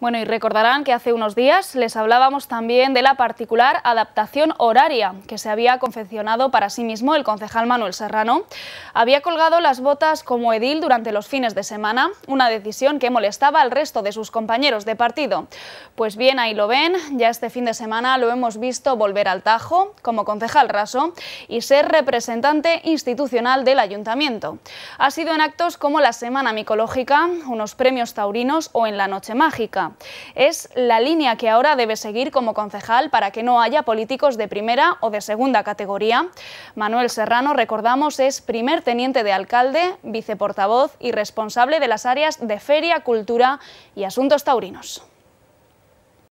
Bueno, y recordarán que hace unos días les hablábamos también de la particular adaptación horaria que se había confeccionado para sí mismo el concejal Manuel Serrano. Había colgado las botas como edil durante los fines de semana, una decisión que molestaba al resto de sus compañeros de partido. Pues bien, ahí lo ven, ya este fin de semana lo hemos visto volver al Tajo como concejal raso y ser representante institucional del ayuntamiento. Ha sido en actos como la Semana Micológica, unos premios taurinos o en la Noche Mágica. Es la línea que ahora debe seguir como concejal para que no haya políticos de primera o de segunda categoría. Manuel Serrano, recordamos, es primer teniente de alcalde, viceportavoz y responsable de las áreas de feria, cultura y asuntos taurinos.